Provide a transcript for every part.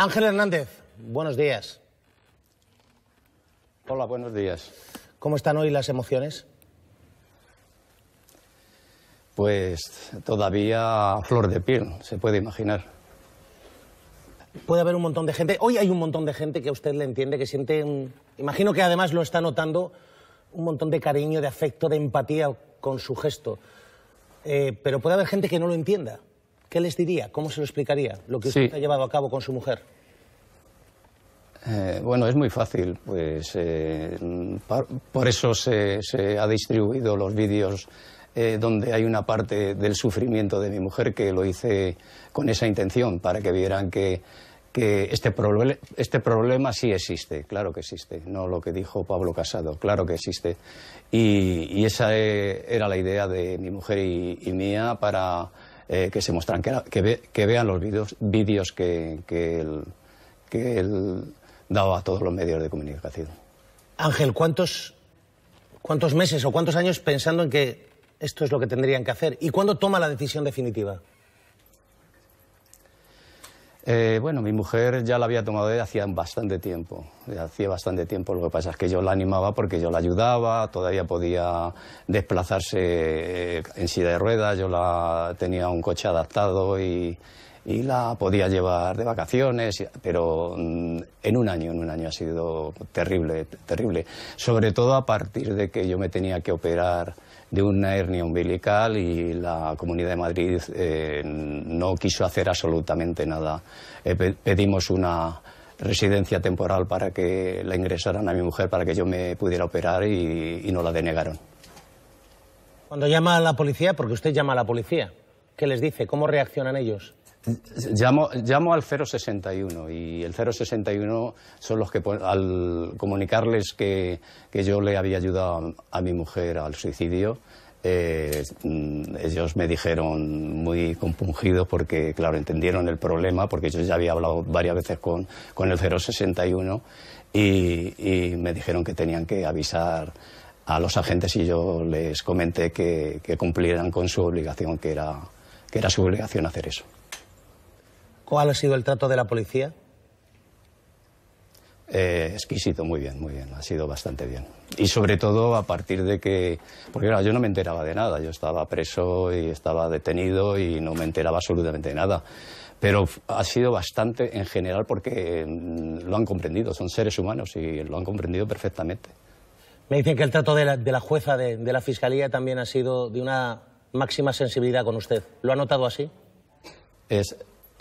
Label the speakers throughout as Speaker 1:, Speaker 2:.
Speaker 1: Ángel Hernández, buenos días. Hola,
Speaker 2: buenos días.
Speaker 1: ¿Cómo están hoy las emociones?
Speaker 2: Pues todavía flor de piel, se puede imaginar.
Speaker 1: Puede haber un montón de gente. Hoy hay un montón de gente que a usted le entiende, que siente. Imagino que además lo está notando un montón de cariño, de afecto, de empatía con su gesto. Eh, pero puede haber gente que no lo entienda. ¿Qué les diría? ¿Cómo se lo explicaría lo que usted ha llevado a cabo con su mujer?
Speaker 2: Eh, bueno, es muy fácil, pues eh, por eso se, se, ha distribuido los vídeos eh, donde hay una parte del sufrimiento de mi mujer que lo hice con esa intención, para que vieran que, que este, este problema sí existe, claro que existe, no lo que dijo Pablo Casado, claro que existe. Y, esa era la idea de mi mujer y mía para eh, que se muestran, que, vean los vídeos vídeos que, él, que él daba a todos los medios de comunicación.
Speaker 1: Ángel, ¿cuántos, ¿cuántos meses o cuántos años pensando en que esto es lo que tendrían que hacer? ¿Y cuándo toma la decisión definitiva?
Speaker 2: Eh, bueno, mi mujer ya la había tomado de hacía bastante tiempo, hacía bastante tiempo. Lo que pasa es que yo la animaba porque yo la ayudaba, todavía podía desplazarse eh, en silla de ruedas, yo la tenía un coche adaptado y, y la podía llevar de vacaciones, pero mm, en un año, en un año ha sido terrible, terrible. Sobre todo a partir de que yo me tenía que operar de una hernia umbilical y la Comunidad de Madrid eh, no quiso hacer absolutamente nada. Eh, pedimos una residencia temporal para que la ingresaran a mi mujer para que yo me pudiera operar y, y no la denegaron.
Speaker 1: Cuando llama a la policía, porque usted llama a la policía, ¿qué les dice? ¿Cómo reaccionan ellos?
Speaker 2: Llamo, llamo al 061 y el 061 son los que al comunicarles que, yo le había ayudado a, mi mujer al suicidio, eh, ellos me dijeron muy compungidos porque, claro, entendieron el problema, porque yo ya había hablado varias veces con, con el 061 y, y me dijeron que tenían que avisar a los agentes y yo les comenté que, que cumplieran con su obligación, que era, que era su obligación hacer eso.
Speaker 1: ¿Cuál ha sido el trato de la policía?
Speaker 2: Eh, exquisito, muy bien, muy bien, ha sido bastante bien. Y sobre todo a partir de que, porque yo no me enteraba de nada, yo estaba preso y estaba detenido y no me enteraba absolutamente de nada. Pero ha sido bastante en general porque mm, lo han comprendido, son seres humanos y lo han comprendido perfectamente.
Speaker 1: Me dicen que el trato de la, jueza de, de la Fiscalía también ha sido de una máxima sensibilidad con usted. ¿Lo ha notado así?
Speaker 2: Es,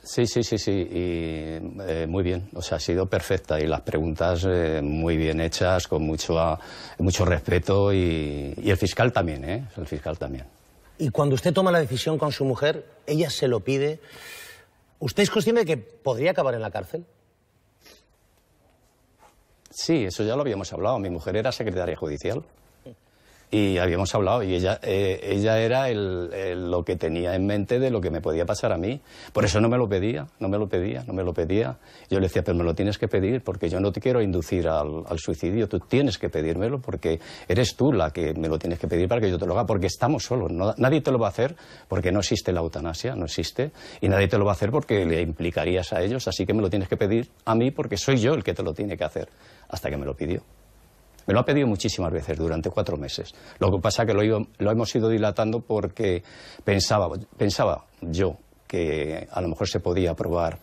Speaker 2: Sí, sí, sí, sí, y eh, muy bien, o sea, ha sido perfecta y las preguntas eh, muy bien hechas, con mucho, mucho respeto y, y, el fiscal también, ¿eh? El fiscal también.
Speaker 1: Y cuando usted toma la decisión con su mujer, ella se lo pide, ¿usted es consciente de que podría acabar en la cárcel?
Speaker 2: Sí, eso ya lo habíamos hablado, mi mujer era secretaria judicial y habíamos hablado y ella, eh, ella era el, lo que tenía en mente de lo que me podía pasar a mí. Por eso no me lo pedía, no me lo pedía, no me lo pedía. Yo le decía, pero me lo tienes que pedir porque yo no te quiero inducir al, suicidio, tú tienes que pedírmelo porque eres tú la que me lo tienes que pedir para que yo te lo haga, porque estamos solos. nadie te lo va a hacer porque no existe la eutanasia, no existe, y nadie te lo va a hacer porque le implicarías a ellos, así que me lo tienes que pedir a mí porque soy yo el que te lo tiene que hacer, hasta que me lo pidió. Me lo ha pedido muchísimas veces durante cuatro meses. Lo que pasa es que lo, lo hemos ido dilatando porque pensaba, pensaba yo que a lo mejor se podía aprobar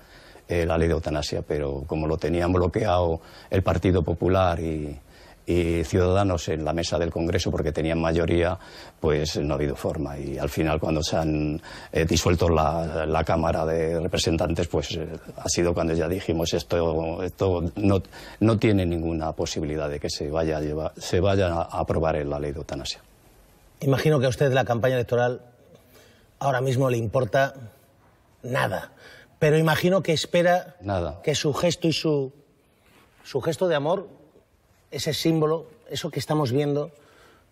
Speaker 2: eh, la ley de eutanasia, pero como lo tenían bloqueado el Partido Popular y, y Ciudadanos en la mesa del Congreso porque tenían mayoría, pues no ha habido forma. Y al final, cuando se han eh, disuelto la, la, Cámara de Representantes, pues eh, ha sido cuando ya dijimos esto, esto no, tiene ninguna posibilidad de que se vaya a, aprobar la ley de eutanasia.
Speaker 1: Imagino que a usted la campaña electoral ahora mismo le importa nada, pero imagino que espera que su gesto y su, su gesto de amor ese símbolo, eso que estamos viendo,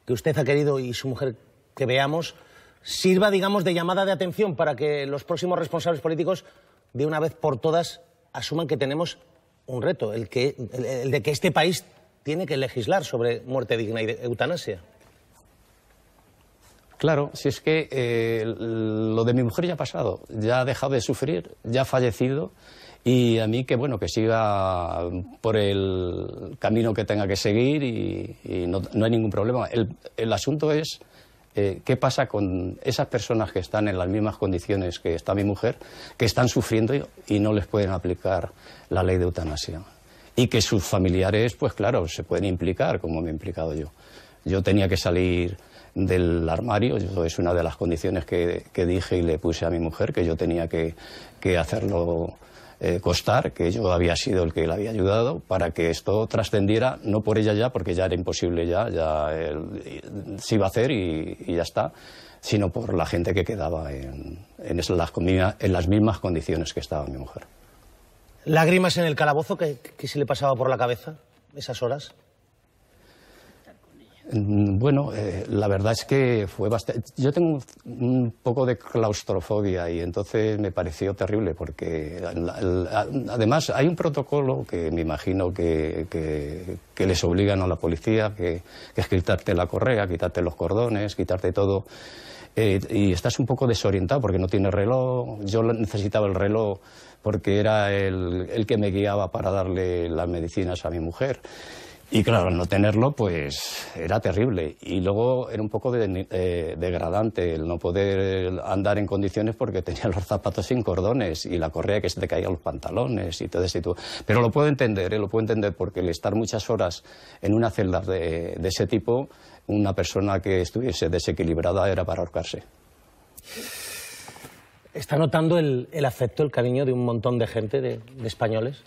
Speaker 1: que usted ha querido y su mujer que veamos, sirva, digamos, de llamada de atención para que los próximos responsables políticos, de una vez por todas, asuman que tenemos un reto, el, que, el, de que este país tiene que legislar sobre muerte digna y eutanasia.
Speaker 2: Claro, si es que eh, lo de mi mujer ya ha pasado, ya ha dejado de sufrir, ya ha fallecido y a mí que bueno que siga por el camino que tenga que seguir y, no, hay ningún problema. El, asunto es eh, qué pasa con esas personas que están en las mismas condiciones que está mi mujer, que están sufriendo y no les pueden aplicar la ley de eutanasia. Y que sus familiares, pues claro, se pueden implicar, como me he implicado yo. Yo tenía que salir del armario, eso es una de las condiciones que, dije y le puse a mi mujer, que yo tenía que hacerlo eh, costar, que yo había sido el que la había ayudado, para que esto trascendiera, no por ella ya, porque ya era imposible ya, ya se iba a hacer y, ya está, sino por la gente que quedaba en, en, las, mismas condiciones que estaba mi mujer.
Speaker 1: ¿Lágrimas en el calabozo que se le pasaba por la cabeza esas horas?
Speaker 2: Mm, bueno, eh, la verdad es que fue bastante... Yo tengo un poco de claustrofobia y entonces me pareció terrible porque además hay un protocolo que me imagino que, les obligan a la policía, que, quitarte la correa, quitarte los cordones, quitarte todo. Eh, y estás un poco desorientado porque no tienes reloj. Yo necesitaba el reloj porque era el que me guiaba para darle las medicinas a mi mujer. Y claro, no tenerlo, pues era terrible. Y luego era un poco eh, degradante el no poder andar en condiciones porque tenía los zapatos sin cordones y la correa que se te caía los pantalones y todo eso. Pero lo puedo entender, ¿eh? lo puedo entender porque el estar muchas horas en una celda de, ese tipo, una persona que estuviese desequilibrada era para ahorcarse.
Speaker 1: ¿Está notando el, afecto, el cariño de un montón de gente, de españoles?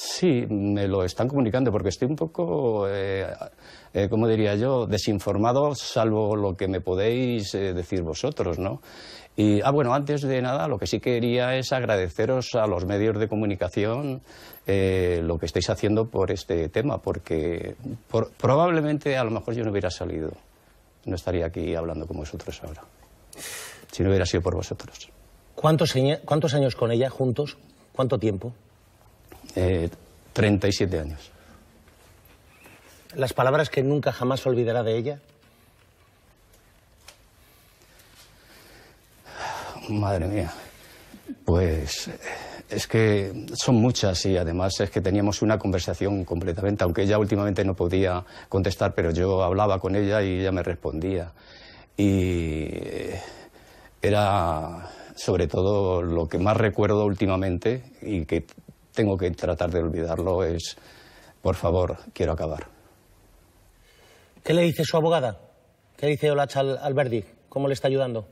Speaker 2: Sí, me lo están comunicando porque estoy un poco, eh, eh, como diría yo, desinformado, salvo lo que me podéis eh, decir vosotros, ¿no? Y, ah, bueno, antes de nada, lo que sí quería es agradeceros a los medios de comunicación lo que estáis haciendo por este tema, porque probablemente a lo mejor yo no hubiera salido, no estaría aquí hablando con vosotros ahora, si no hubiera sido por vosotros.
Speaker 1: ¿Cuántos años con ella juntos? ¿Cuánto tiempo?
Speaker 2: 37 eh, años.
Speaker 1: ¿Las palabras que nunca jamás olvidará de ella?
Speaker 2: Madre mía. Pues es que son muchas y además es que teníamos una conversación completamente, aunque ella últimamente no podía contestar, pero yo hablaba con ella y ella me respondía. Y eh, era sobre todo lo que más recuerdo últimamente y que tengo que tratar de olvidarlo es, por favor, quiero
Speaker 1: acabar. ¿Qué le dice su abogada? ¿Qué dice Olach al, ¿Cómo le está ayudando?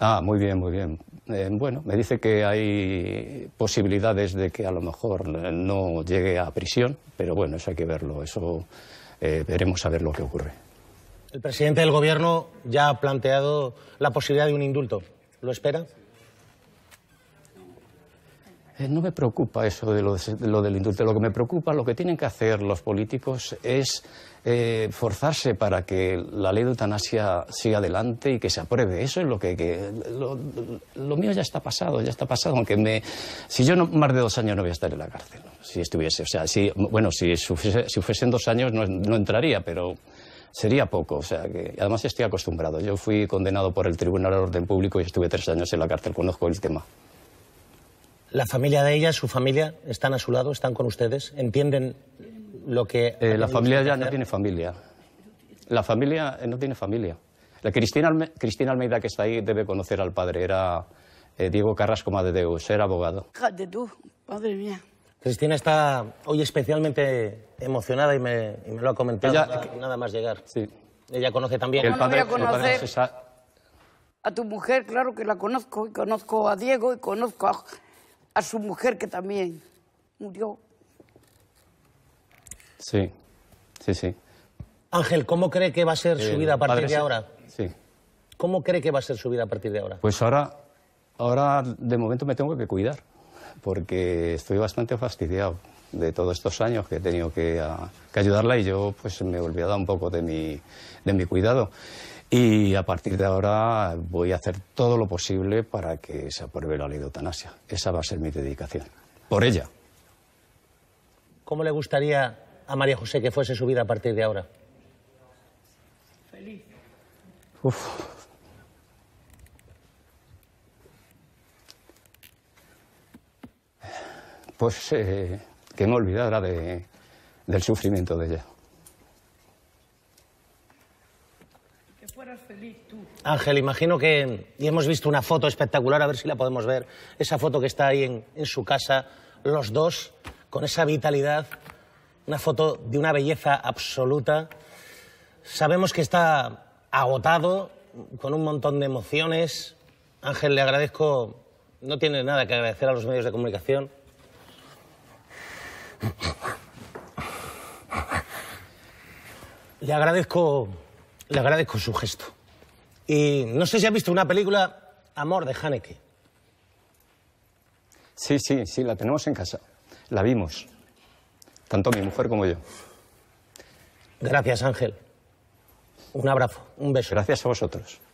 Speaker 2: Ah, muy bien, muy bien. Eh, bueno, me dice que hay posibilidades de que a lo mejor eh, no llegue a prisión, pero bueno, eso hay que verlo, eso eh, veremos a ver lo que ocurre.
Speaker 1: El presidente del gobierno ya ha planteado la posibilidad de un indulto. ¿Lo espera?
Speaker 2: Eh, no me preocupa eso de lo, del indulto. Lo que me preocupa, lo que tienen que hacer los políticos es eh, forzarse para que la ley de eutanasia siga adelante y que se apruebe. Eso es lo que... lo, mío ya está pasado, ya está pasado. Aunque me... Si yo no, más de dos años no voy a estar en la cárcel, si estuviese. O sea, si, bueno, si, fuesen dos años no, entraría, pero sería poco. O sea, que además estoy acostumbrado. Yo fui condenado por el Tribunal de Orden Público y estuve tres años en la cárcel, conozco el tema.
Speaker 1: La familia de ella, su familia, están a su lado, están con ustedes, entienden
Speaker 2: lo que... Eh, la familia ya no tiene familia. La familia eh, no tiene familia. La Cristina, Cristina Almeida, que está ahí, debe conocer al padre. Era eh, Diego Carrasco Madedeus, era abogado. de tú, madre mía.
Speaker 1: Cristina está hoy especialmente emocionada y me, lo ha comentado nada, más llegar. Sí. Ella conoce también... El padre, no a
Speaker 2: a tu mujer? Claro que la conozco, y conozco a Diego, y conozco a a su mujer que también murió. Sí, sí, sí.
Speaker 1: Ángel, ¿cómo cree que va a ser su eh, vida a partir de ahora? Sí. ¿Cómo cree que va a ser su vida a partir de ahora?
Speaker 2: Pues ahora, ahora de momento me tengo que cuidar, porque estoy bastante fastidiado de todos estos años que he tenido que, ah, ayudarla y yo pues me he olvidado un poco de mi, de mi cuidado. Y a partir de ahora voy a hacer todo lo posible para que se apruebe la ley de eutanasia. Esa va a ser mi dedicación. Por ella.
Speaker 1: ¿Cómo le gustaría a María José que fuese su vida a partir de ahora? Feliz. Uf.
Speaker 2: Pues eh, que me olvidara de, del sufrimiento de ella.
Speaker 1: Ángel, imagino que. Y hemos visto una foto espectacular, a ver si la podemos ver. Esa foto que está ahí en, su casa, los dos, con esa vitalidad. Una foto de una belleza absoluta. Sabemos que está agotado, con un montón de emociones. Ángel, le agradezco. No tiene nada que agradecer a los medios de comunicación. le agradezco su gesto. Y no sé si has visto una película, Amor, de Haneke.
Speaker 2: Sí, sí, sí, la tenemos en casa. La vimos. Tanto mi mujer como yo.
Speaker 1: Gracias, Ángel. Un abrazo, un beso. Gracias a vosotros.